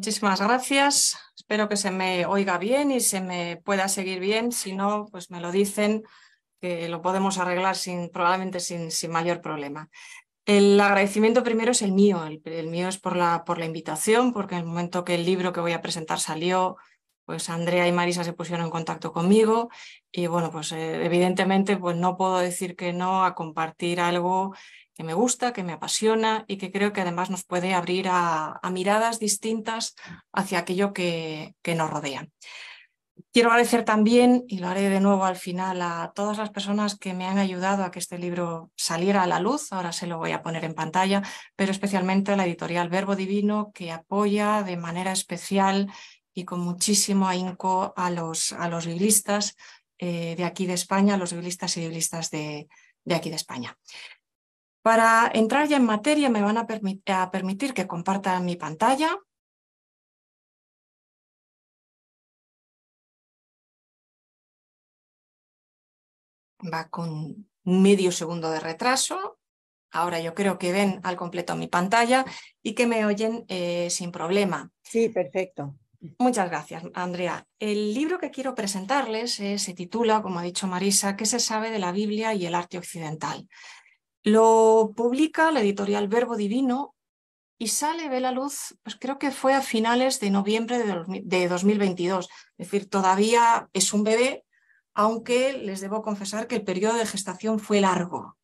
Muchísimas gracias. Espero que se me oiga bien y se me pueda seguir bien. Si no, pues me lo dicen, que lo podemos arreglar sin, probablemente sin, sin mayor problema. El agradecimiento primero es el mío. El, mío es por la, por la invitación, porque en el momento que el libro que voy a presentar salió, pues Andrea y Marisa se pusieron en contacto conmigo y bueno, pues eh, evidentemente pues no puedo decir que no a compartir algo que me gusta, que me apasiona y que creo que además nos puede abrir a, miradas distintas hacia aquello que, nos rodea. Quiero agradecer también, y lo haré de nuevo al final, a todas las personas que me han ayudado a que este libro saliera a la luz. Ahora se lo voy a poner en pantalla, pero especialmente a la editorial Verbo Divino, que apoya de manera especial y con muchísimo ahínco a los, a los biblistas eh, de aquí de España, a los biblistas y biblistas de, de aquí de España. Para entrar ya en materia me van a, permitir que comparta mi pantalla. Va con medio segundo de retraso. Ahora yo creo que ven al completo mi pantalla y que me oyen eh, sin problema. Sí, perfecto. Muchas gracias, Andrea. El libro que quiero presentarles eh, se titula, como ha dicho Marisa, ¿Qué se sabe de la Biblia y el arte occidental? Lo publica la editorial Verbo Divino y sale, ve la luz, pues creo que fue a finales de noviembre de 2022. Es decir, todavía es un bebé, aunque les debo confesar que el periodo de gestación fue largo.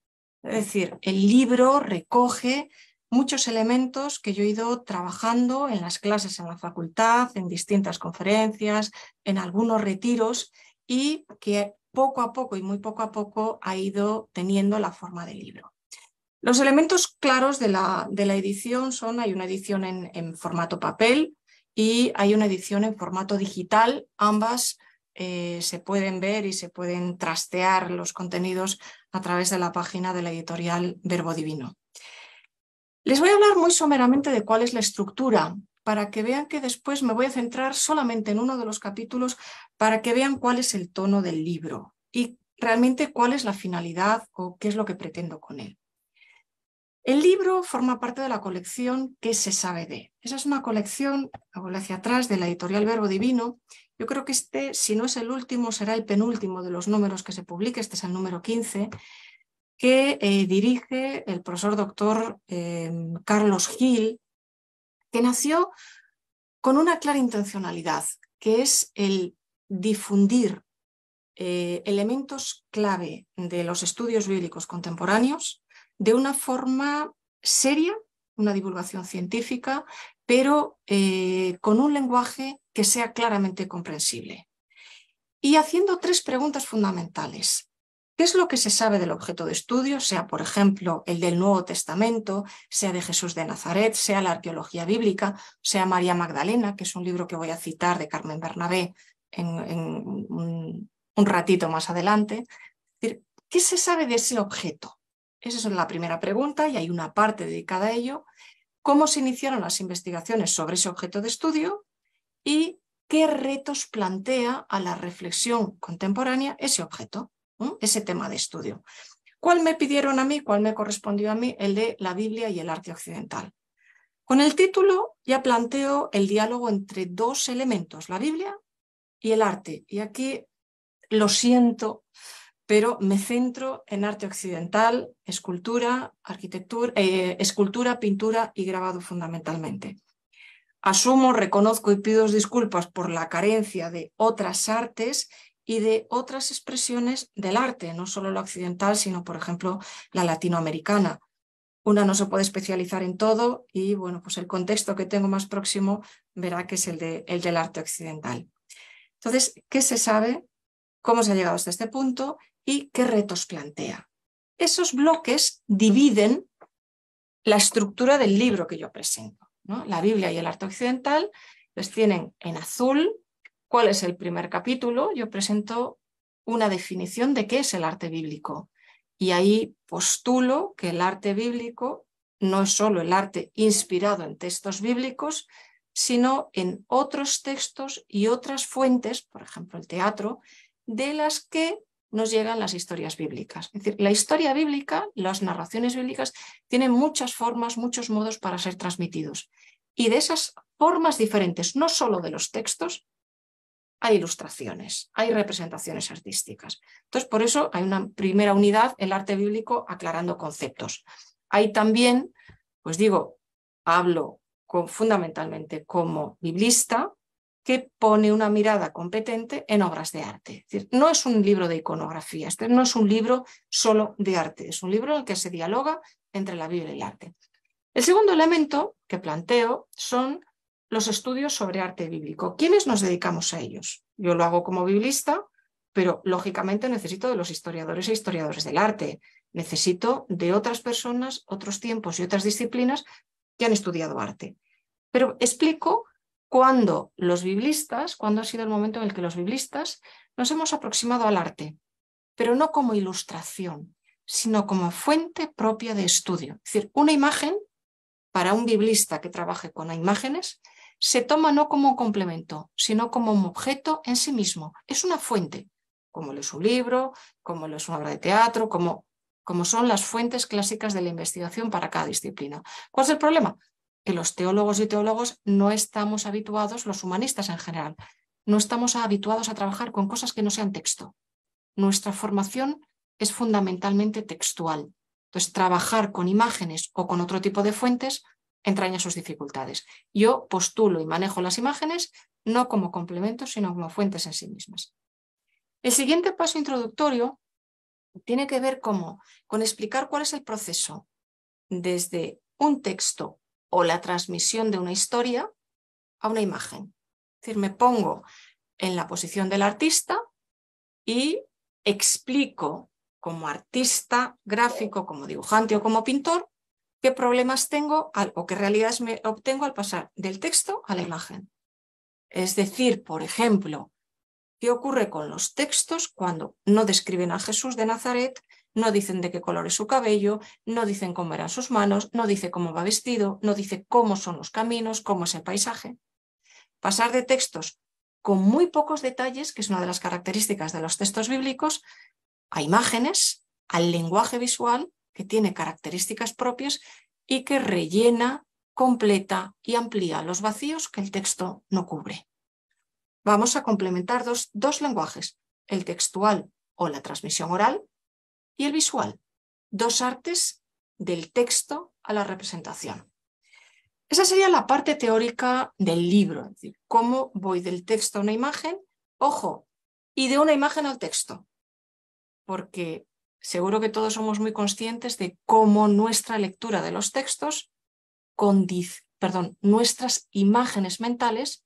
Es decir, el libro recoge muchos elementos que yo he ido trabajando en las clases en la facultad, en distintas conferencias, en algunos retiros y que poco a poco y muy poco a poco ha ido teniendo la forma de libro. Los elementos claros de la, de la edición son, hay una edición en, formato papel y hay una edición en formato digital, ambas eh, se pueden ver y se pueden trastear los contenidos a través de la página de la editorial Verbo Divino. Les voy a hablar muy someramente de cuál es la estructura para que vean que después me voy a centrar solamente en uno de los capítulos para que vean cuál es el tono del libro y realmente cuál es la finalidad o qué es lo que pretendo con él. El libro forma parte de la colección ¿Qué se sabe de? Esa es una colección, hacia atrás, de la editorial Verbo Divino. Yo creo que este, si no es el último, será el penúltimo de los números que se publique, este es el número 15, que eh, dirige el profesor doctor eh, Carlos Gil, que nació con una clara intencionalidad, que es el difundir eh, elementos clave de los estudios bíblicos contemporáneos de una forma seria, una divulgación científica, pero eh, con un lenguaje que sea claramente comprensible. Y haciendo tres preguntas fundamentales. ¿Qué es lo que se sabe del objeto de estudio, sea por ejemplo el del Nuevo Testamento, sea de Jesús de Nazaret, sea la arqueología bíblica, sea María Magdalena, que es un libro que voy a citar de Carmen Bernabé en, un, un, ratito más adelante? ¿Qué se sabe de ese objeto? Esa es la primera pregunta y hay una parte dedicada a ello. ¿Cómo se iniciaron las investigaciones sobre ese objeto de estudio? ¿Y qué retos plantea a la reflexión contemporánea ese objeto? ese tema de estudio. ¿Cuál me pidieron a mí? ¿Cuál me correspondió a mí? El de la Biblia y el arte occidental. Con el título ya planteo el diálogo entre dos elementos, la Biblia y el arte. Y aquí lo siento, pero me centro en arte occidental, escultura, arquitectura, eh, escultura, pintura y grabado fundamentalmente. Asumo, reconozco y pido disculpas por la carencia de otras artes y de otras expresiones del arte, no solo la occidental, sino, por ejemplo, la latinoamericana. Una no se puede especializar en todo y, bueno, pues el contexto que tengo más próximo verá que es el, el del arte occidental. Entonces, ¿qué se sabe? ¿Cómo se ha llegado hasta este punto? ¿Y qué retos plantea? Esos bloques dividen la estructura del libro que yo presento. La Biblia y el arte occidental los tienen en azul, ¿Cuál es el primer capítulo? Yo presento una definición de qué es el arte bíblico. Y ahí postulo que el arte bíblico no es solo el arte inspirado en textos bíblicos, sino en otros textos y otras fuentes, por ejemplo el teatro, de las que nos llegan las historias bíblicas. Es decir, la historia bíblica, las narraciones bíblicas, tienen muchas formas, muchos modos para ser transmitidos. Y de esas formas diferentes, no solo de los textos, hay ilustraciones, hay representaciones artísticas. Entonces, por eso hay una primera unidad, el arte bíblico aclarando conceptos. Hay también, pues digo, hablo fundamentalmente como biblista que pone una mirada competente en obras de arte. no es un libro de iconografía, este no es un libro solo de arte, es un libro en el que se dialoga entre la Biblia y el arte. El segundo elemento que planteo son los estudios sobre arte bíblico. ¿Quiénes nos dedicamos a ellos? Yo lo hago como biblista, pero lógicamente necesito de los historiadores e historiadores del arte, necesito de otras personas, otros tiempos y otras disciplinas que han estudiado arte. Pero explico cuándo los biblistas, cuándo ha sido el momento en el que los biblistas nos hemos aproximado al arte, pero no como ilustración, sino como fuente propia de estudio. Es decir, una imagen para un biblista que trabaje con imágenes se toma no como un complemento, sino como un objeto en sí mismo. Es una fuente, como lo es un libro, como lo es una obra de teatro, como, como son las fuentes clásicas de la investigación para cada disciplina. ¿Cuál es el problema? Que los teólogos y teólogos no estamos habituados, los humanistas en general, no estamos habituados a trabajar con cosas que no sean texto. Nuestra formación es fundamentalmente textual. Entonces, trabajar con imágenes o con otro tipo de fuentes entraña sus dificultades. Yo postulo y manejo las imágenes no como complementos, sino como fuentes en sí mismas. El siguiente paso introductorio tiene que ver con explicar cuál es el proceso desde un texto o la transmisión de una historia a una imagen. Es decir, me pongo en la posición del artista y explico como artista gráfico, como dibujante o como pintor, qué problemas tengo o qué realidades me obtengo al pasar del texto a la imagen. Es decir, por ejemplo, ¿qué ocurre con los textos cuando no describen a Jesús de Nazaret, no dicen de qué color es su cabello, no dicen cómo eran sus manos, no dice cómo va vestido, no dice cómo son los caminos, cómo es el paisaje? Pasar de textos con muy pocos detalles, que es una de las características de los textos bíblicos, a imágenes, al lenguaje visual que tiene características propias y que rellena, completa y amplía los vacíos que el texto no cubre. Vamos a complementar dos, lenguajes, el textual o la transmisión oral y el visual, dos artes del texto a la representación. Esa sería la parte teórica del libro, es decir, cómo voy del texto a una imagen, ojo, y de una imagen al texto, porque Seguro que todos somos muy conscientes de cómo nuestra lectura de los textos, perdón, nuestras imágenes mentales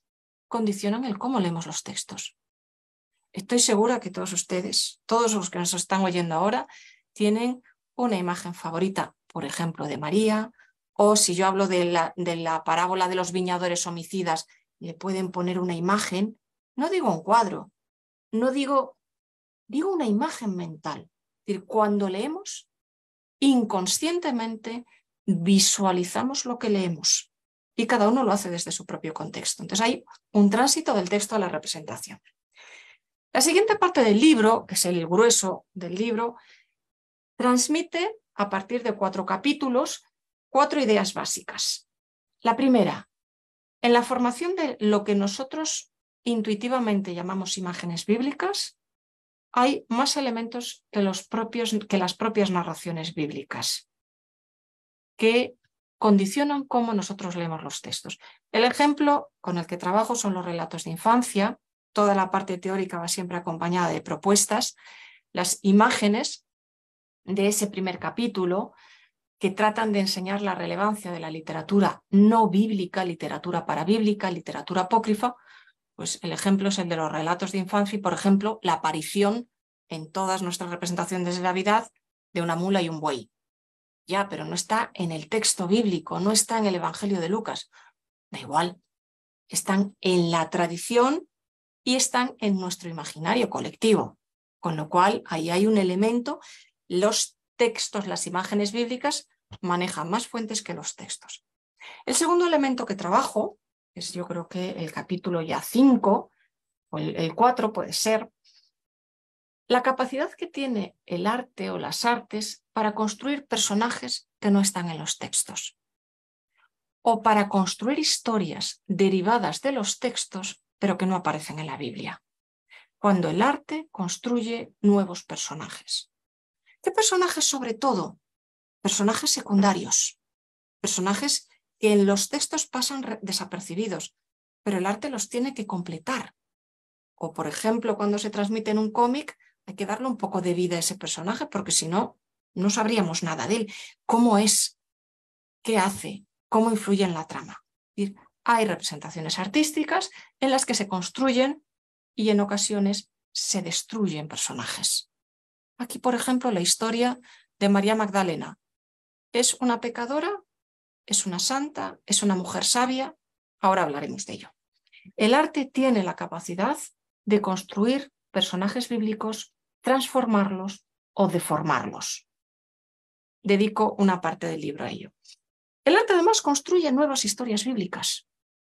condicionan el cómo leemos los textos. Estoy segura que todos ustedes, todos los que nos están oyendo ahora, tienen una imagen favorita, por ejemplo, de María, o si yo hablo de la, de la parábola de los viñadores homicidas, le pueden poner una imagen, no digo un cuadro, no digo, digo una imagen mental decir, cuando leemos, inconscientemente visualizamos lo que leemos y cada uno lo hace desde su propio contexto. Entonces hay un tránsito del texto a la representación. La siguiente parte del libro, que es el grueso del libro, transmite a partir de cuatro capítulos cuatro ideas básicas. La primera, en la formación de lo que nosotros intuitivamente llamamos imágenes bíblicas, hay más elementos que, los propios, que las propias narraciones bíblicas que condicionan cómo nosotros leemos los textos. El ejemplo con el que trabajo son los relatos de infancia. Toda la parte teórica va siempre acompañada de propuestas. Las imágenes de ese primer capítulo que tratan de enseñar la relevancia de la literatura no bíblica, literatura parabíblica, literatura apócrifa, pues el ejemplo es el de los relatos de infancia y, por ejemplo, la aparición en todas nuestras representaciones de Navidad de una mula y un buey. Ya, pero no está en el texto bíblico, no está en el Evangelio de Lucas. Da igual, están en la tradición y están en nuestro imaginario colectivo. Con lo cual, ahí hay un elemento, los textos, las imágenes bíblicas manejan más fuentes que los textos. El segundo elemento que trabajo es yo creo que el capítulo ya 5 o el 4 puede ser, la capacidad que tiene el arte o las artes para construir personajes que no están en los textos o para construir historias derivadas de los textos pero que no aparecen en la Biblia, cuando el arte construye nuevos personajes. ¿Qué personajes sobre todo? Personajes secundarios, personajes que en los textos pasan desapercibidos, pero el arte los tiene que completar. O, por ejemplo, cuando se transmite en un cómic, hay que darle un poco de vida a ese personaje, porque si no, no sabríamos nada de él. ¿Cómo es? ¿Qué hace? ¿Cómo influye en la trama? hay representaciones artísticas en las que se construyen y en ocasiones se destruyen personajes. Aquí, por ejemplo, la historia de María Magdalena. Es una pecadora es una santa, es una mujer sabia, ahora hablaremos de ello. El arte tiene la capacidad de construir personajes bíblicos, transformarlos o deformarlos. Dedico una parte del libro a ello. El arte además construye nuevas historias bíblicas.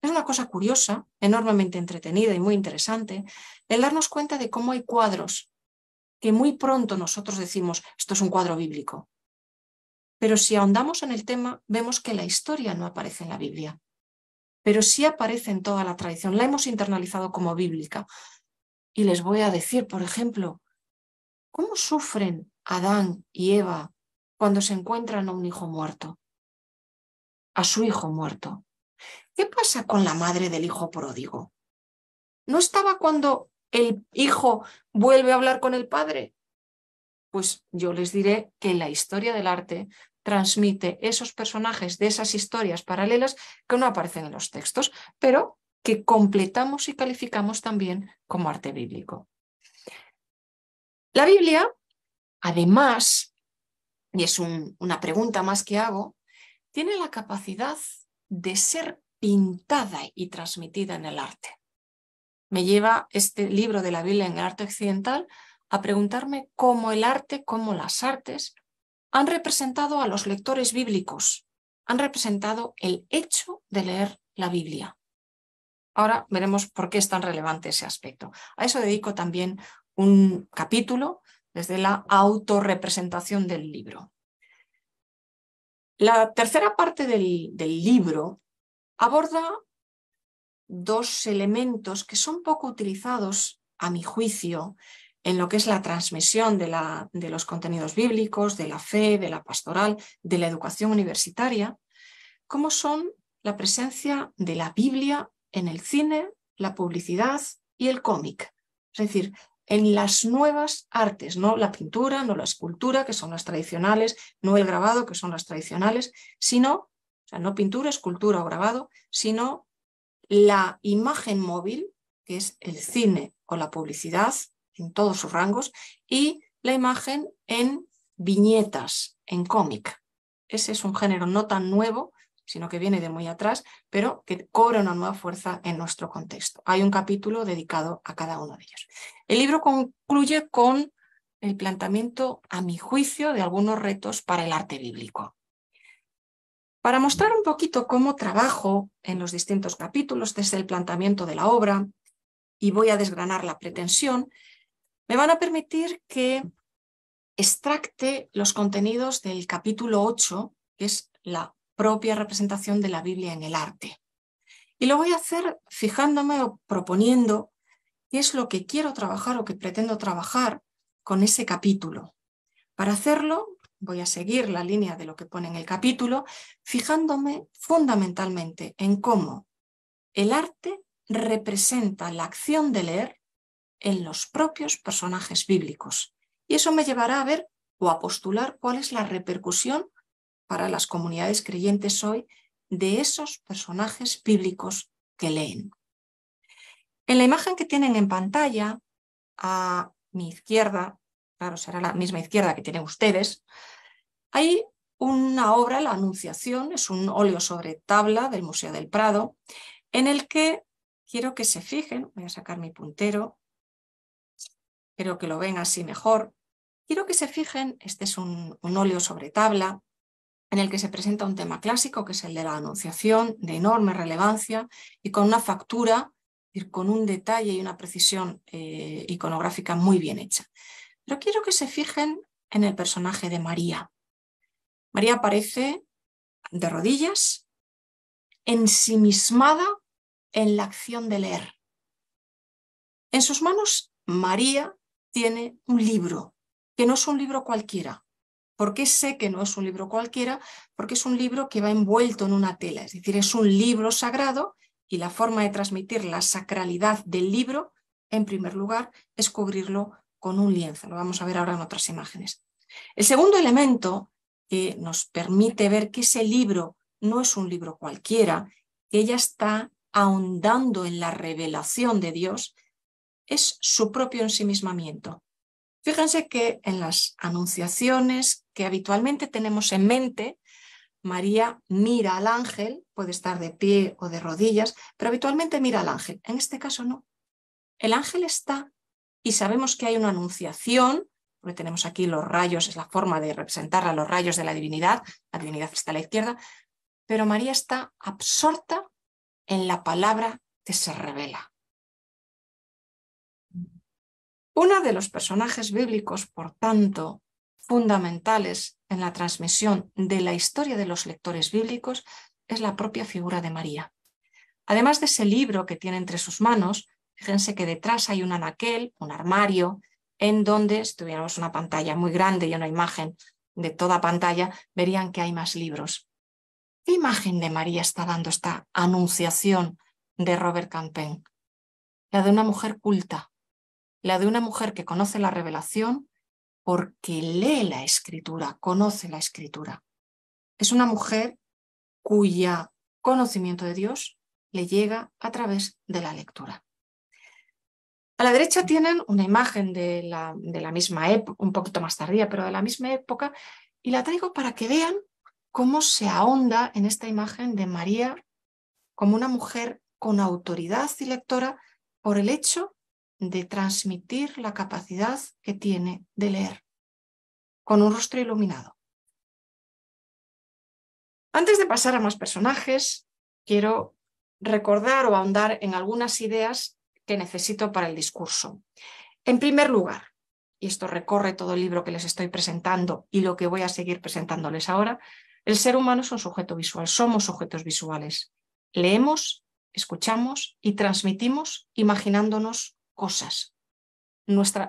Es una cosa curiosa, enormemente entretenida y muy interesante, el darnos cuenta de cómo hay cuadros que muy pronto nosotros decimos, esto es un cuadro bíblico, pero si ahondamos en el tema, vemos que la historia no aparece en la Biblia, pero sí aparece en toda la tradición. La hemos internalizado como bíblica. Y les voy a decir, por ejemplo, ¿cómo sufren Adán y Eva cuando se encuentran a un hijo muerto? A su hijo muerto. ¿Qué pasa con la madre del hijo pródigo? ¿No estaba cuando el hijo vuelve a hablar con el padre? Pues yo les diré que la historia del arte transmite esos personajes de esas historias paralelas que no aparecen en los textos, pero que completamos y calificamos también como arte bíblico. La Biblia, además, y es una pregunta más que hago, tiene la capacidad de ser pintada y transmitida en el arte. Me lleva este libro de la Biblia en el arte occidental a preguntarme cómo el arte, cómo las artes han representado a los lectores bíblicos, han representado el hecho de leer la Biblia. Ahora veremos por qué es tan relevante ese aspecto. A eso dedico también un capítulo desde la autorrepresentación del libro. La tercera parte del, libro aborda dos elementos que son poco utilizados, a mi juicio, en lo que es la transmisión de, los contenidos bíblicos, de la fe, de la pastoral, de la educación universitaria, cómo son la presencia de la Biblia en el cine, la publicidad y el cómic. Es decir, en las nuevas artes, no la pintura, no la escultura, que son las tradicionales, no el grabado, que son las tradicionales, sino, o sea, no pintura, escultura o grabado, sino la imagen móvil, que es el cine o la publicidad, en todos sus rangos, y la imagen en viñetas, en cómic. Ese es un género no tan nuevo, sino que viene de muy atrás, pero que cobra una nueva fuerza en nuestro contexto. Hay un capítulo dedicado a cada uno de ellos. El libro concluye con el planteamiento, a mi juicio, de algunos retos para el arte bíblico. Para mostrar un poquito cómo trabajo en los distintos capítulos desde el planteamiento de la obra, y voy a desgranar la pretensión, me van a permitir que extracte los contenidos del capítulo 8, que es la propia representación de la Biblia en el arte. Y lo voy a hacer fijándome o proponiendo qué es lo que quiero trabajar o que pretendo trabajar con ese capítulo. Para hacerlo, voy a seguir la línea de lo que pone en el capítulo, fijándome fundamentalmente en cómo el arte representa la acción de leer en los propios personajes bíblicos. Y eso me llevará a ver o a postular cuál es la repercusión para las comunidades creyentes hoy de esos personajes bíblicos que leen. En la imagen que tienen en pantalla, a mi izquierda, claro, será la misma izquierda que tienen ustedes, hay una obra, La Anunciación, es un óleo sobre tabla del Museo del Prado, en el que quiero que se fijen, voy a sacar mi puntero, creo que lo ven así mejor. Quiero que se fijen, este es un, óleo sobre tabla en el que se presenta un tema clásico, que es el de la anunciación, de enorme relevancia y con una factura, con un detalle y una precisión eh, iconográfica muy bien hecha. Pero quiero que se fijen en el personaje de María. María aparece de rodillas, ensimismada en la acción de leer. En sus manos, María tiene un libro, que no es un libro cualquiera. ¿Por qué sé que no es un libro cualquiera? Porque es un libro que va envuelto en una tela, es decir, es un libro sagrado y la forma de transmitir la sacralidad del libro, en primer lugar, es cubrirlo con un lienzo. Lo vamos a ver ahora en otras imágenes. El segundo elemento que nos permite ver que ese libro no es un libro cualquiera, que ella está ahondando en la revelación de Dios, es su propio ensimismamiento. Fíjense que en las anunciaciones que habitualmente tenemos en mente, María mira al ángel, puede estar de pie o de rodillas, pero habitualmente mira al ángel. En este caso no. El ángel está y sabemos que hay una anunciación, porque tenemos aquí los rayos, es la forma de a los rayos de la divinidad, la divinidad está a la izquierda, pero María está absorta en la palabra que se revela. Uno de los personajes bíblicos, por tanto, fundamentales en la transmisión de la historia de los lectores bíblicos es la propia figura de María. Además de ese libro que tiene entre sus manos, fíjense que detrás hay un anaquel, un armario, en donde si tuviéramos una pantalla muy grande y una imagen de toda pantalla, verían que hay más libros. ¿Qué imagen de María está dando esta anunciación de Robert Campen? La de una mujer culta, la de una mujer que conoce la revelación porque lee la escritura, conoce la escritura. Es una mujer cuya conocimiento de Dios le llega a través de la lectura. A la derecha tienen una imagen de la, misma época, un poquito más tardía, pero de la misma época, y la traigo para que vean cómo se ahonda en esta imagen de María como una mujer con autoridad y lectora por el hecho de transmitir la capacidad que tiene de leer, con un rostro iluminado. Antes de pasar a más personajes, quiero recordar o ahondar en algunas ideas que necesito para el discurso. En primer lugar, y esto recorre todo el libro que les estoy presentando y lo que voy a seguir presentándoles ahora, el ser humano es un sujeto visual, somos sujetos visuales. Leemos, escuchamos y transmitimos imaginándonos cosas.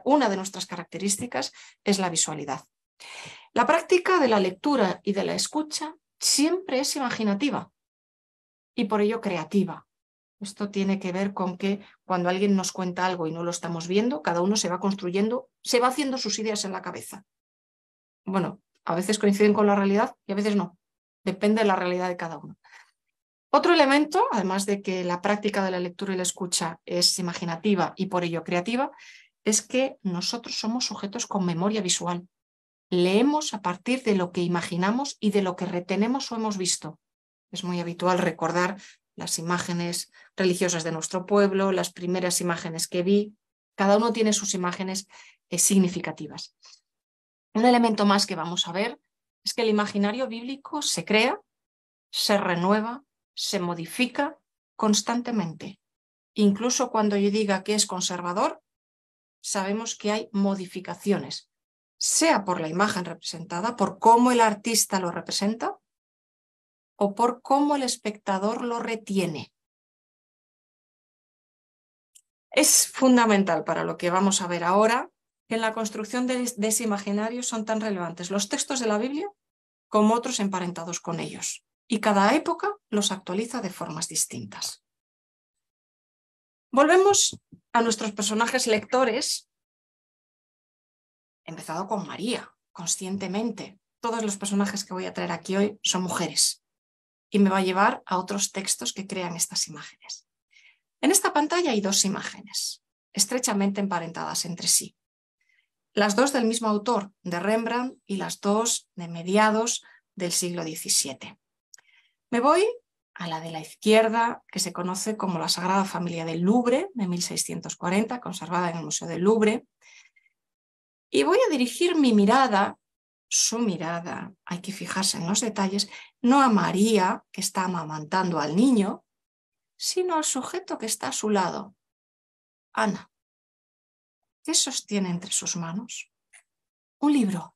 una de nuestras características es la visualidad. La práctica de la lectura y de la escucha siempre es imaginativa y por ello creativa. Esto tiene que ver con que cuando alguien nos cuenta algo y no lo estamos viendo, cada uno se va construyendo, se va haciendo sus ideas en la cabeza. Bueno, a veces coinciden con la realidad y a veces no. Depende de la realidad de cada uno. Otro elemento, además de que la práctica de la lectura y la escucha es imaginativa y por ello creativa, es que nosotros somos sujetos con memoria visual. Leemos a partir de lo que imaginamos y de lo que retenemos o hemos visto. Es muy habitual recordar las imágenes religiosas de nuestro pueblo, las primeras imágenes que vi. Cada uno tiene sus imágenes eh, significativas. Un elemento más que vamos a ver es que el imaginario bíblico se crea, se renueva se modifica constantemente. Incluso cuando yo diga que es conservador, sabemos que hay modificaciones, sea por la imagen representada, por cómo el artista lo representa o por cómo el espectador lo retiene. Es fundamental para lo que vamos a ver ahora que en la construcción de, ese imaginario son tan relevantes los textos de la Biblia como otros emparentados con ellos y cada época los actualiza de formas distintas. Volvemos a nuestros personajes lectores, empezado con María, conscientemente. Todos los personajes que voy a traer aquí hoy son mujeres y me va a llevar a otros textos que crean estas imágenes. En esta pantalla hay dos imágenes, estrechamente emparentadas entre sí. Las dos del mismo autor, de Rembrandt, y las dos de mediados del siglo XVII. Me voy a la de la izquierda, que se conoce como la Sagrada Familia del Louvre, de 1640, conservada en el Museo del Louvre. Y voy a dirigir mi mirada, su mirada, hay que fijarse en los detalles, no a María, que está amamantando al niño, sino al sujeto que está a su lado, Ana. ¿Qué sostiene entre sus manos? Un libro,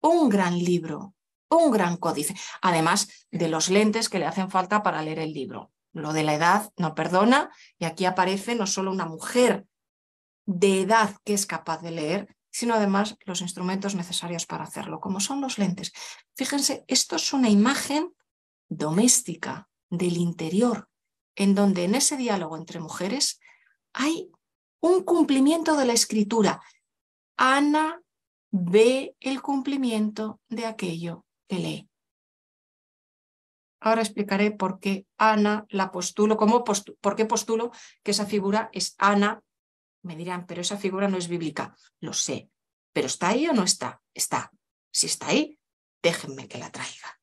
un gran libro, un gran códice, además de los lentes que le hacen falta para leer el libro. Lo de la edad no perdona y aquí aparece no solo una mujer de edad que es capaz de leer, sino además los instrumentos necesarios para hacerlo, como son los lentes. Fíjense, esto es una imagen doméstica del interior, en donde en ese diálogo entre mujeres hay un cumplimiento de la escritura. Ana ve el cumplimiento de aquello Ahora explicaré por qué Ana la postulo, cómo por qué postulo que esa figura es Ana. Me dirán, pero esa figura no es bíblica. Lo sé, pero ¿está ahí o no está? Está. Si está ahí, déjenme que la traiga.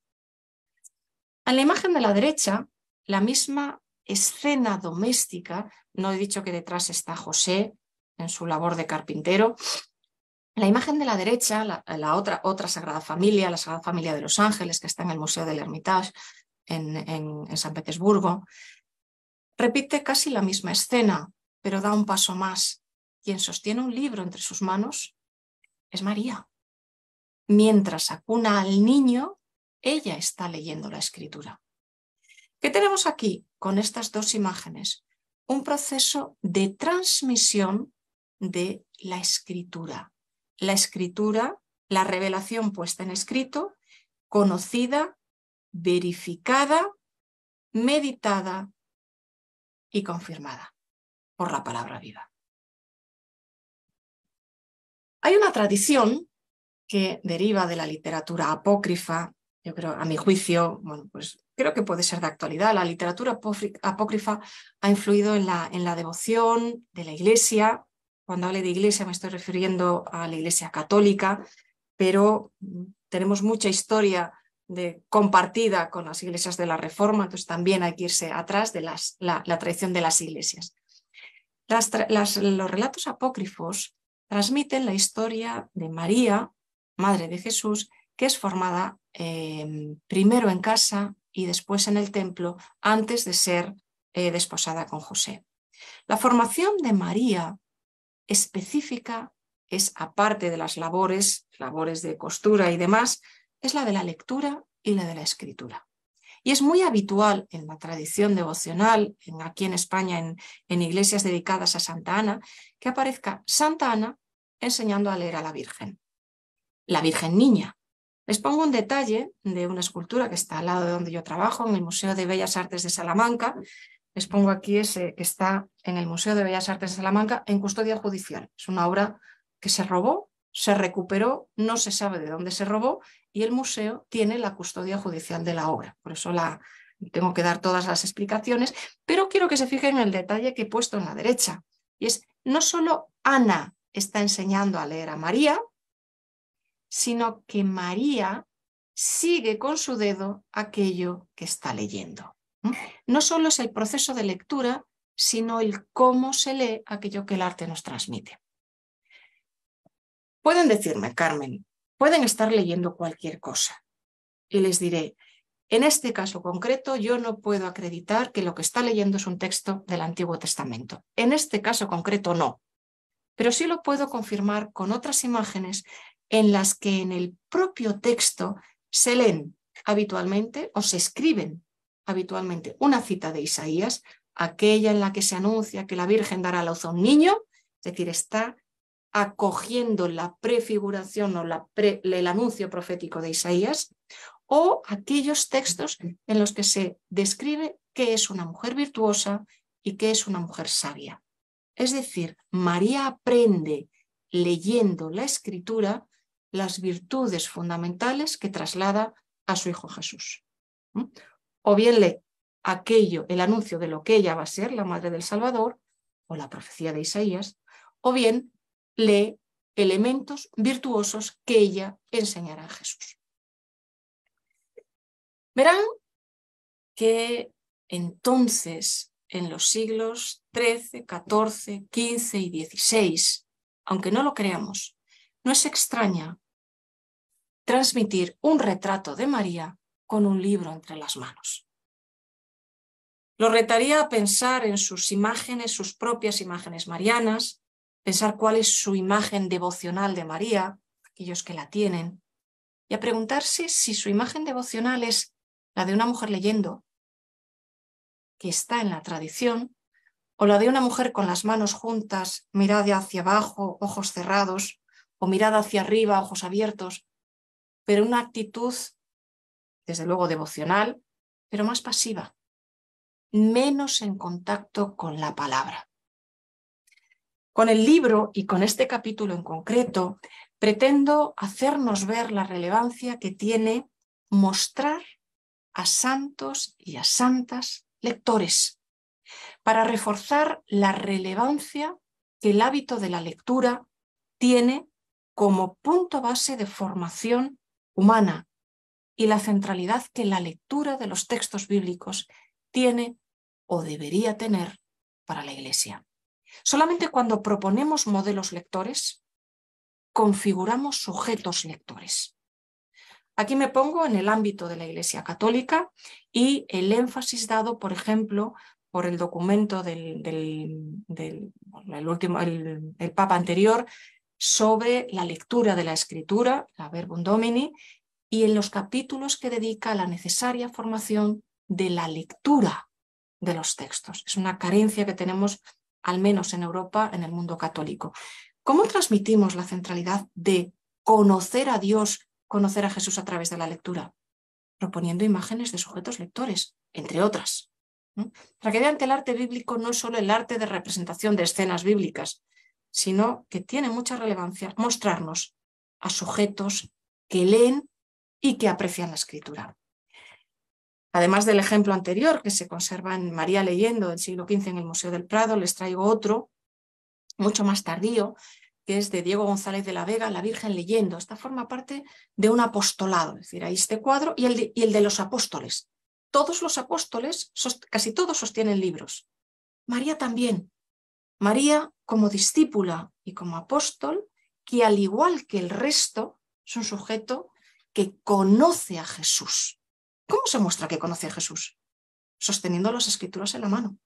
En la imagen de la derecha, la misma escena doméstica, no he dicho que detrás está José en su labor de carpintero, la imagen de la derecha, la, otra, Sagrada Familia, la Sagrada Familia de los Ángeles, que está en el Museo del Hermitage en San Petersburgo, repite casi la misma escena, pero da un paso más. Quien sostiene un libro entre sus manos es María. Mientras acuna al niño, ella está leyendo la escritura. ¿Qué tenemos aquí con estas dos imágenes? Un proceso de transmisión de la escritura, la escritura, la revelación puesta en escrito, conocida, verificada, meditada y confirmada por la palabra viva. Hay una tradición que deriva de la literatura apócrifa, yo creo, a mi juicio, bueno, pues creo que puede ser de actualidad, la literatura apócrifa ha influido en la, en la devoción de la Iglesia, cuando hable de iglesia me estoy refiriendo a la iglesia católica, pero mm, tenemos mucha historia de, compartida con las iglesias de la Reforma, entonces también hay que irse atrás de la, traición tradición de las iglesias. los relatos apócrifos transmiten la historia de María, Madre de Jesús, que es formada em, primero en casa y después en el templo antes de ser eh, desposada con José. La formación de María específica es, aparte de las labores, labores de costura y demás, es la de la lectura y la de la escritura. Y es muy habitual en la tradición devocional, aquí en España, en, en iglesias dedicadas a Santa Ana, que aparezca Santa Ana enseñando a leer a la Virgen. La Virgen Niña. Les pongo un detalle de una escultura que está al lado de donde yo trabajo, en el Museo de Bellas Artes de Salamanca, les pongo aquí ese que está en el Museo de Bellas Artes de Salamanca en custodia judicial. Es una obra que se robó, se recuperó, no se sabe de dónde se robó y el museo tiene la custodia judicial de la obra. Por eso la, tengo que dar todas las explicaciones, pero quiero que se fijen en el detalle que he puesto en la derecha. Y es, no solo Ana está enseñando a leer a María, sino que María sigue con su dedo aquello que está leyendo. No solo es el proceso de lectura, sino el cómo se lee aquello que el arte nos transmite. Pueden decirme, Carmen, pueden estar leyendo cualquier cosa. Y les diré, en este caso concreto, yo no puedo acreditar que lo que está leyendo es un texto del Antiguo Testamento. En este caso concreto, no. Pero sí lo puedo confirmar con otras imágenes en las que en el propio texto se leen habitualmente o se escriben habitualmente una cita de Isaías, aquella en la que se anuncia que la Virgen dará a luz a un niño, es decir, está acogiendo la prefiguración o el anuncio profético de Isaías, o aquellos textos en los que se describe qué es una mujer virtuosa y qué es una mujer sabia. Es decir, María aprende leyendo la escritura las virtudes fundamentales que traslada a su hijo Jesús o bien lee aquello, el anuncio de lo que ella va a ser, la madre del Salvador, o la profecía de Isaías, o bien lee elementos virtuosos que ella enseñará a Jesús. Verán que entonces, en los siglos XIII, XIV, XV y XVI, aunque no lo creamos, no es extraña transmitir un retrato de María con un libro entre las manos. Lo retaría a pensar en sus imágenes, sus propias imágenes marianas, pensar cuál es su imagen devocional de María, aquellos que la tienen, y a preguntarse si su imagen devocional es la de una mujer leyendo, que está en la tradición, o la de una mujer con las manos juntas, mirada hacia abajo, ojos cerrados, o mirada hacia arriba, ojos abiertos, pero una actitud desde luego devocional, pero más pasiva, menos en contacto con la palabra. Con el libro y con este capítulo en concreto, pretendo hacernos ver la relevancia que tiene mostrar a santos y a santas lectores, para reforzar la relevancia que el hábito de la lectura tiene como punto base de formación humana y la centralidad que la lectura de los textos bíblicos tiene o debería tener para la Iglesia. Solamente cuando proponemos modelos lectores, configuramos sujetos lectores. Aquí me pongo en el ámbito de la Iglesia Católica y el énfasis dado, por ejemplo, por el documento del, del, el último, Papa anterior sobre la lectura de la Escritura, la Verbum Domini, y en los capítulos que dedica a la necesaria formación de la lectura de los textos. Es una carencia que tenemos, al menos en Europa, en el mundo católico. ¿Cómo transmitimos la centralidad de conocer a Dios, conocer a Jesús a través de la lectura? Proponiendo imágenes de sujetos lectores, entre otras. Para que vean que el arte bíblico no es solo el arte de representación de escenas bíblicas, sino que tiene mucha relevancia mostrarnos a sujetos que leen y que aprecian la escritura. Además del ejemplo anterior que se conserva en María leyendo del siglo XV en el Museo del Prado, les traigo otro, mucho más tardío, que es de Diego González de la Vega, La Virgen leyendo. Esta forma parte de un apostolado, es decir, ahí este cuadro y el de, y el de los apóstoles. Todos los apóstoles, casi todos sostienen libros. María también. María como discípula y como apóstol, que al igual que el resto, es un sujeto que conoce a Jesús. ¿Cómo se muestra que conoce a Jesús? Sosteniendo las escrituras en la mano.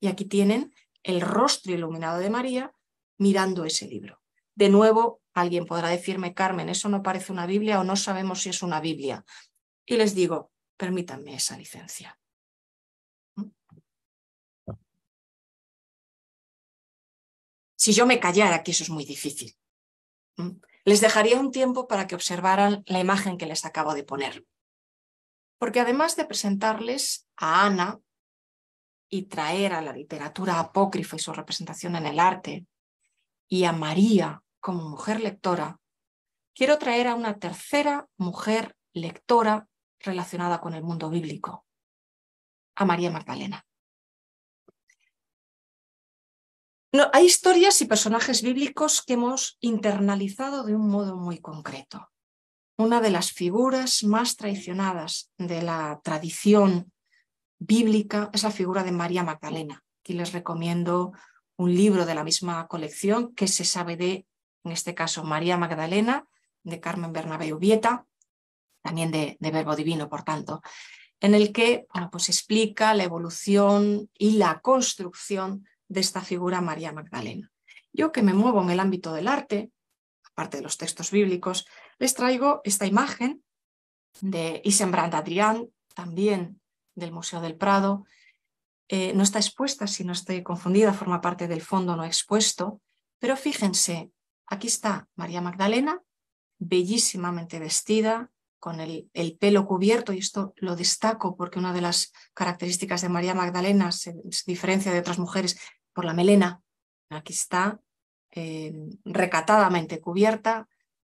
Y aquí tienen el rostro iluminado de María mirando ese libro. De nuevo, alguien podrá decirme, Carmen, eso no parece una Biblia o no sabemos si es una Biblia. Y les digo, permítanme esa licencia. ¿Mm? Si yo me callara, que eso es muy difícil. ¿Mm? les dejaría un tiempo para que observaran la imagen que les acabo de poner. Porque además de presentarles a Ana y traer a la literatura apócrifa y su representación en el arte, y a María como mujer lectora, quiero traer a una tercera mujer lectora relacionada con el mundo bíblico, a María Magdalena. hay historias y personajes bíblicos que hemos internalizado de un modo muy concreto. Una de las figuras más traicionadas de la tradición bíblica es la figura de María Magdalena. Aquí les recomiendo un libro de la misma colección que se sabe de, en este caso, María Magdalena, de Carmen Bernabé Ubieta, también de, Verbo Divino, por tanto, en el que bueno, pues explica la evolución y la construcción de esta figura María Magdalena. Yo que me muevo en el ámbito del arte, aparte de los textos bíblicos, les traigo esta imagen de Isenbrand Adrián, también del Museo del Prado. Eh, no está expuesta, si no estoy confundida, forma parte del fondo no expuesto, pero fíjense, aquí está María Magdalena, bellísimamente vestida, con el, el, pelo cubierto, y esto lo destaco porque una de las características de María Magdalena diferencia de otras mujeres, por la melena. Aquí está eh, recatadamente cubierta,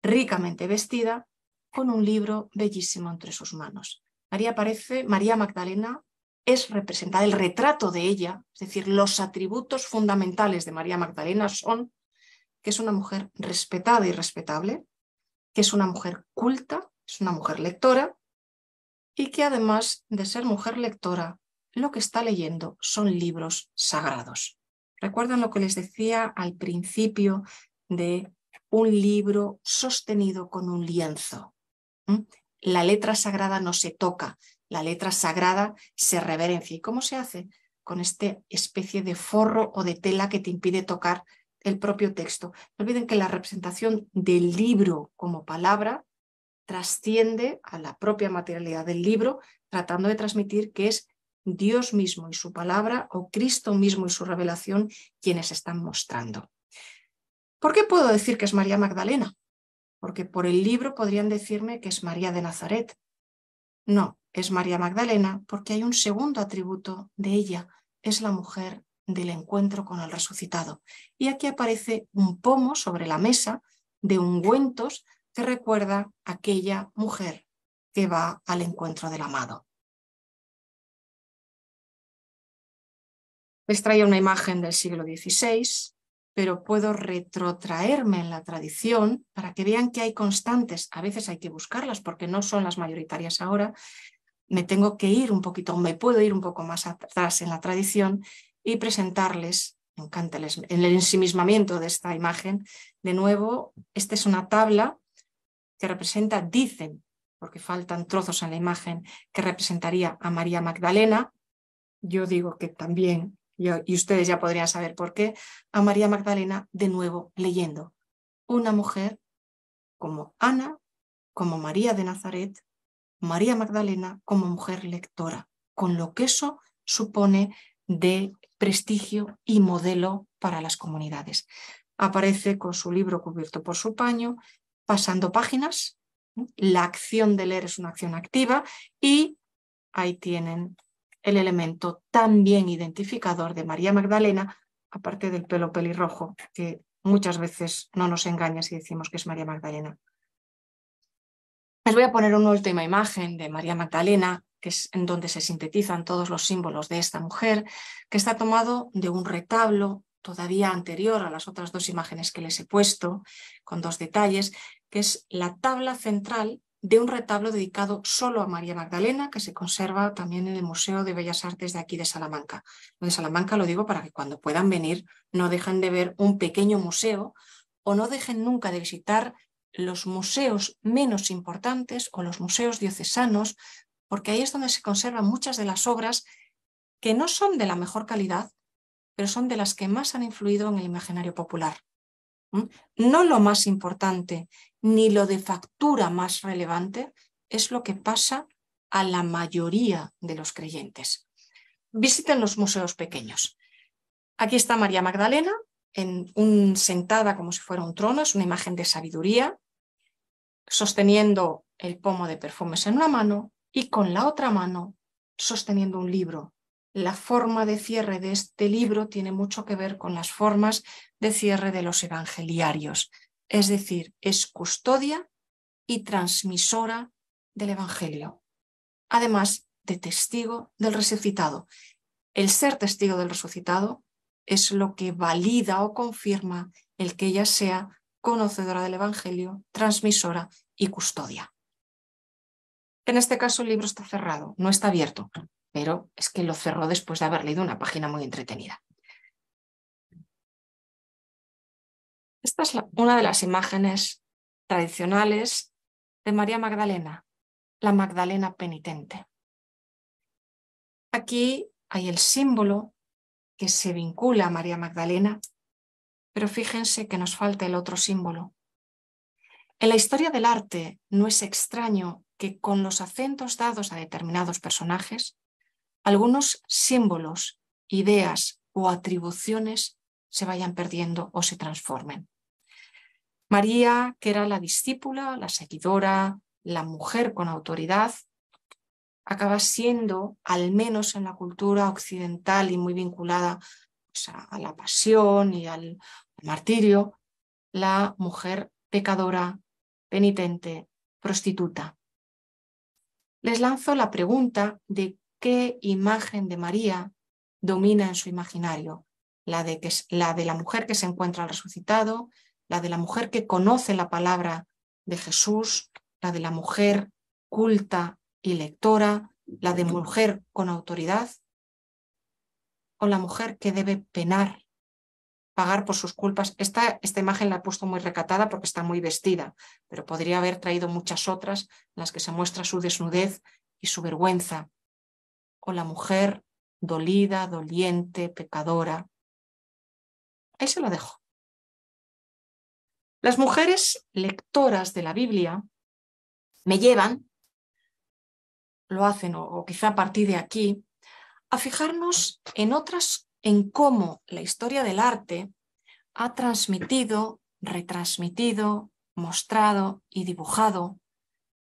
ricamente vestida, con un libro bellísimo entre sus manos. María aparece, María Magdalena es representada, el retrato de ella, es decir, los atributos fundamentales de María Magdalena son que es una mujer respetada y respetable, que es una mujer culta, es una mujer lectora y que además de ser mujer lectora, lo que está leyendo son libros sagrados. ¿Recuerdan lo que les decía al principio de un libro sostenido con un lienzo? La letra sagrada no se toca, la letra sagrada se reverencia. ¿Y cómo se hace? Con esta especie de forro o de tela que te impide tocar el propio texto. No olviden que la representación del libro como palabra trasciende a la propia materialidad del libro, tratando de transmitir que es Dios mismo y su palabra o Cristo mismo y su revelación quienes están mostrando. ¿Por qué puedo decir que es María Magdalena? Porque por el libro podrían decirme que es María de Nazaret. No, es María Magdalena porque hay un segundo atributo de ella, es la mujer del encuentro con el resucitado. Y aquí aparece un pomo sobre la mesa de ungüentos que recuerda a aquella mujer que va al encuentro del amado. Les pues traía una imagen del siglo XVI, pero puedo retrotraerme en la tradición para que vean que hay constantes, a veces hay que buscarlas porque no son las mayoritarias ahora, me tengo que ir un poquito, me puedo ir un poco más atrás en la tradición y presentarles, me encanta el ensimismamiento de esta imagen, de nuevo, esta es una tabla que representa, dicen, porque faltan trozos en la imagen, que representaría a María Magdalena, yo digo que también y ustedes ya podrían saber por qué, a María Magdalena de nuevo leyendo. Una mujer como Ana, como María de Nazaret, María Magdalena como mujer lectora, con lo que eso supone de prestigio y modelo para las comunidades. Aparece con su libro cubierto por su paño, pasando páginas. La acción de leer es una acción activa y ahí tienen el elemento tan bien identificador de María Magdalena, aparte del pelo pelirrojo, que muchas veces no nos engaña si decimos que es María Magdalena. Les voy a poner una última imagen de María Magdalena, que es en donde se sintetizan todos los símbolos de esta mujer, que está tomado de un retablo todavía anterior a las otras dos imágenes que les he puesto, con dos detalles, que es la tabla central de un retablo dedicado solo a María Magdalena, que se conserva también en el Museo de Bellas Artes de aquí de Salamanca. donde Salamanca lo digo para que cuando puedan venir no dejen de ver un pequeño museo o no dejen nunca de visitar los museos menos importantes o los museos diocesanos, porque ahí es donde se conservan muchas de las obras que no son de la mejor calidad, pero son de las que más han influido en el imaginario popular. ¿Mm? No lo más importante ni lo de factura más relevante es lo que pasa a la mayoría de los creyentes. Visiten los museos pequeños. Aquí está María Magdalena, en un, sentada como si fuera un trono, es una imagen de sabiduría, sosteniendo el pomo de perfumes en una mano y con la otra mano sosteniendo un libro la forma de cierre de este libro tiene mucho que ver con las formas de cierre de los evangeliarios, es decir, es custodia y transmisora del Evangelio, además de testigo del resucitado. El ser testigo del resucitado es lo que valida o confirma el que ella sea conocedora del Evangelio, transmisora y custodia. En este caso el libro está cerrado, no está abierto, pero es que lo cerró después de haber leído una página muy entretenida. Esta es una de las imágenes tradicionales de María Magdalena, la Magdalena penitente. Aquí hay el símbolo que se vincula a María Magdalena, pero fíjense que nos falta el otro símbolo. En la historia del arte no es extraño que con los acentos dados a determinados personajes, algunos símbolos, ideas o atribuciones se vayan perdiendo o se transformen. María, que era la discípula, la seguidora, la mujer con autoridad, acaba siendo, al menos en la cultura occidental y muy vinculada pues, a, la pasión y al martirio, la mujer pecadora, penitente, prostituta. Les lanzo la pregunta de qué imagen de María domina en su imaginario, la de, la mujer que se encuentra al resucitado, la de la mujer que conoce la palabra de Jesús, la de la mujer culta y lectora, la de mujer con autoridad, o la mujer que debe penar, pagar por sus culpas. Esta, esta imagen la he puesto muy recatada porque está muy vestida, pero podría haber traído muchas otras las que se muestra su desnudez y su vergüenza, o la mujer dolida, doliente, pecadora. Ahí se lo dejo. Las mujeres lectoras de la Biblia me llevan, lo hacen o, quizá a partir de aquí, a fijarnos en otras, en cómo la historia del arte ha transmitido, retransmitido, mostrado y dibujado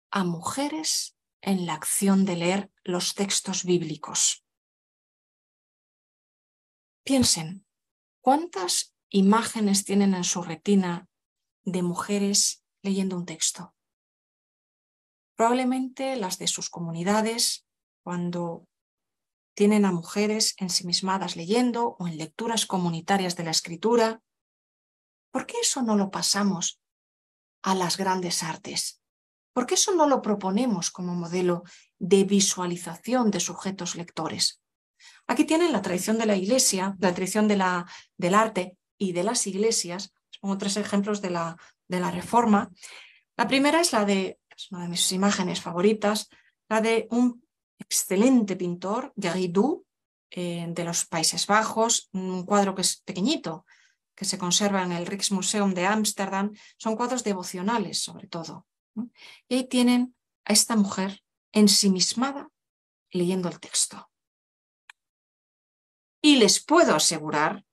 a mujeres en la acción de leer los textos bíblicos. Piensen, ¿cuántas imágenes tienen en su retina de mujeres leyendo un texto? Probablemente las de sus comunidades, cuando tienen a mujeres ensimismadas leyendo o en lecturas comunitarias de la escritura. ¿Por qué eso no lo pasamos a las grandes artes? ¿Por qué eso no lo proponemos como modelo de visualización de sujetos lectores. Aquí tienen la tradición de la iglesia, la tradición del arte y de las iglesias. Os pongo tres ejemplos de la, reforma. La primera es la de, es una de mis imágenes favoritas, la de un excelente pintor, Gary eh, de los Países Bajos, un cuadro que es pequeñito, que se conserva en el Rijksmuseum de Ámsterdam. Son cuadros devocionales, sobre todo. Y ahí tienen a esta mujer ensimismada leyendo el texto. Y les puedo asegurar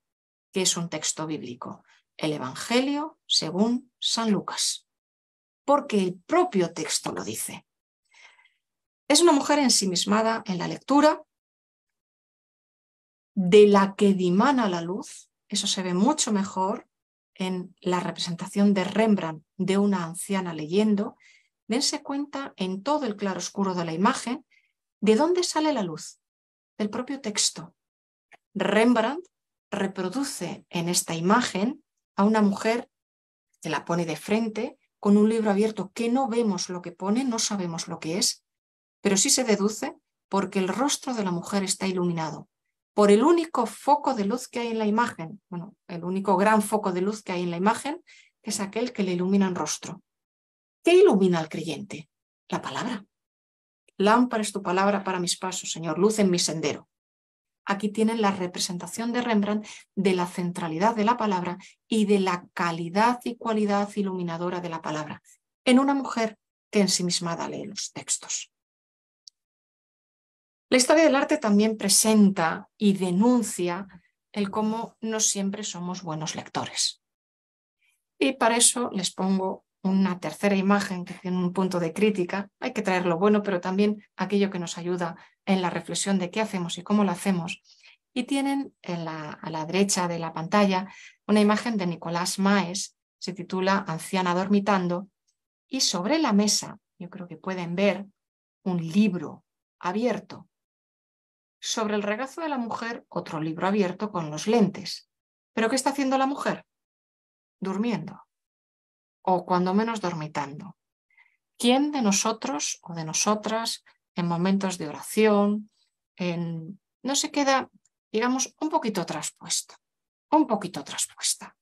que es un texto bíblico, el Evangelio según San Lucas, porque el propio texto lo dice. Es una mujer ensimismada en la lectura, de la que dimana la luz, eso se ve mucho mejor en la representación de Rembrandt de una anciana leyendo dense cuenta en todo el claro oscuro de la imagen de dónde sale la luz, del propio texto. Rembrandt reproduce en esta imagen a una mujer que la pone de frente con un libro abierto que no vemos lo que pone, no sabemos lo que es, pero sí se deduce porque el rostro de la mujer está iluminado por el único foco de luz que hay en la imagen, bueno, el único gran foco de luz que hay en la imagen, que es aquel que le ilumina el rostro. ¿Qué ilumina al creyente? La palabra. Lámpara es tu palabra para mis pasos, Señor, luz en mi sendero. Aquí tienen la representación de Rembrandt de la centralidad de la palabra y de la calidad y cualidad iluminadora de la palabra en una mujer que en sí da lee los textos. La historia del arte también presenta y denuncia el cómo no siempre somos buenos lectores. Y para eso les pongo una tercera imagen que tiene un punto de crítica. Hay que traer lo bueno, pero también aquello que nos ayuda en la reflexión de qué hacemos y cómo lo hacemos. Y tienen a la derecha de la pantalla una imagen de Nicolás Maes, se titula Anciana dormitando, y sobre la mesa, yo creo que pueden ver un libro abierto. Sobre el regazo de la mujer, otro libro abierto con los lentes. ¿Pero qué está haciendo la mujer? Durmiendo o cuando menos dormitando. ¿Quién de nosotros o de nosotras en momentos de oración en, no se queda, digamos, un poquito traspuesto? Un poquito traspuesta.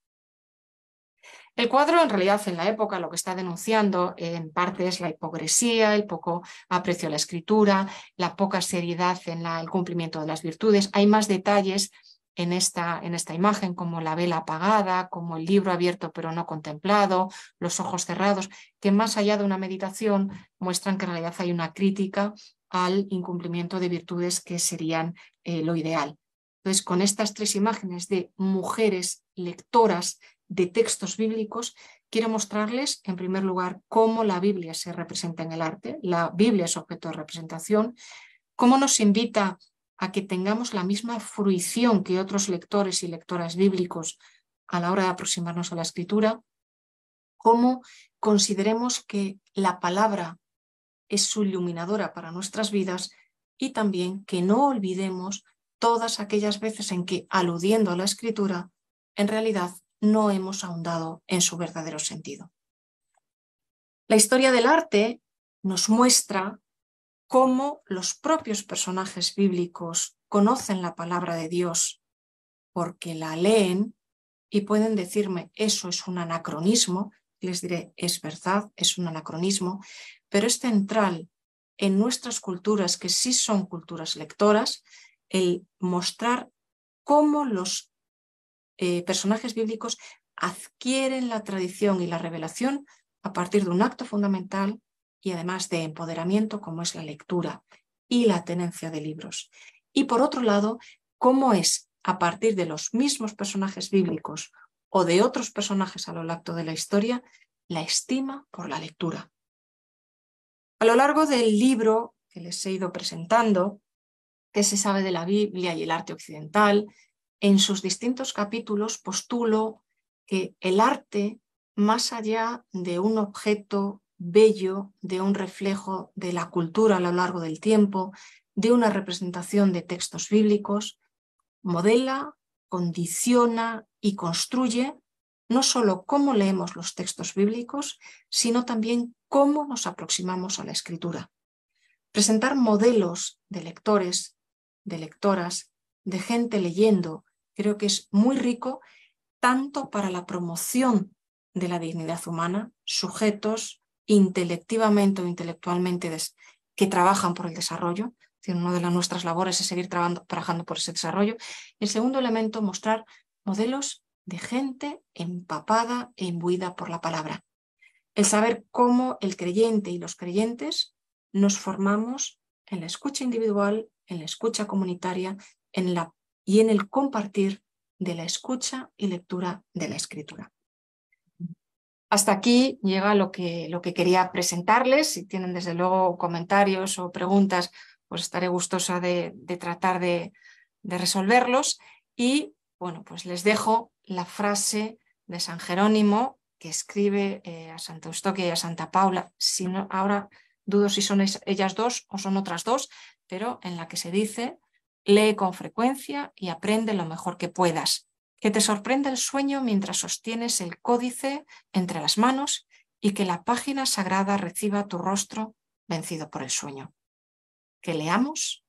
El cuadro, en realidad, en la época, lo que está denunciando en parte es la hipocresía, el poco aprecio a la escritura, la poca seriedad en el cumplimiento de las virtudes. Hay más detalles en esta, en esta imagen, como la vela apagada, como el libro abierto pero no contemplado, los ojos cerrados, que más allá de una meditación muestran que en realidad hay una crítica al incumplimiento de virtudes que serían eh, lo ideal. Entonces, con estas tres imágenes de mujeres lectoras de textos bíblicos, quiero mostrarles, en primer lugar, cómo la Biblia se representa en el arte. La Biblia es objeto de representación, cómo nos invita a que tengamos la misma fruición que otros lectores y lectoras bíblicos a la hora de aproximarnos a la escritura, cómo consideremos que la palabra es su iluminadora para nuestras vidas y también que no olvidemos todas aquellas veces en que, aludiendo a la escritura, en realidad no hemos ahondado en su verdadero sentido. La historia del arte nos muestra cómo los propios personajes bíblicos conocen la palabra de Dios porque la leen y pueden decirme, eso es un anacronismo, les diré, es verdad, es un anacronismo, pero es central en nuestras culturas, que sí son culturas lectoras, el mostrar cómo los eh, personajes bíblicos adquieren la tradición y la revelación a partir de un acto fundamental y además de empoderamiento como es la lectura y la tenencia de libros. Y por otro lado, cómo es a partir de los mismos personajes bíblicos o de otros personajes a lo largo de la historia la estima por la lectura. A lo largo del libro que les he ido presentando, que se sabe de la Biblia y el arte occidental, en sus distintos capítulos postulo que el arte, más allá de un objeto bello de un reflejo de la cultura a lo largo del tiempo, de una representación de textos bíblicos, modela, condiciona y construye no solo cómo leemos los textos bíblicos, sino también cómo nos aproximamos a la escritura. Presentar modelos de lectores, de lectoras, de gente leyendo, creo que es muy rico tanto para la promoción de la dignidad humana, sujetos, intelectivamente o intelectualmente que trabajan por el desarrollo. Es una de las nuestras labores es seguir trabajando por ese desarrollo. El segundo elemento, mostrar modelos de gente empapada e imbuida por la palabra. El saber cómo el creyente y los creyentes nos formamos en la escucha individual, en la escucha comunitaria en la, y en el compartir de la escucha y lectura de la escritura. Hasta aquí llega lo que, lo que quería presentarles. Si tienen desde luego comentarios o preguntas, pues estaré gustosa de, tratar de, resolverlos. Y bueno, pues les dejo la frase de San Jerónimo que escribe eh, a Santa Eustoquia y a Santa Paula. Si ahora dudo si son ellas dos o son otras dos, pero en la que se dice, lee con frecuencia y aprende lo mejor que puedas que te sorprenda el sueño mientras sostienes el códice entre las manos y que la página sagrada reciba tu rostro vencido por el sueño. Que leamos,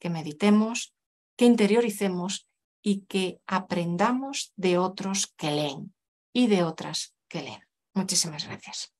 que meditemos, que interioricemos y que aprendamos de otros que leen y de otras que leen. Muchísimas gracias.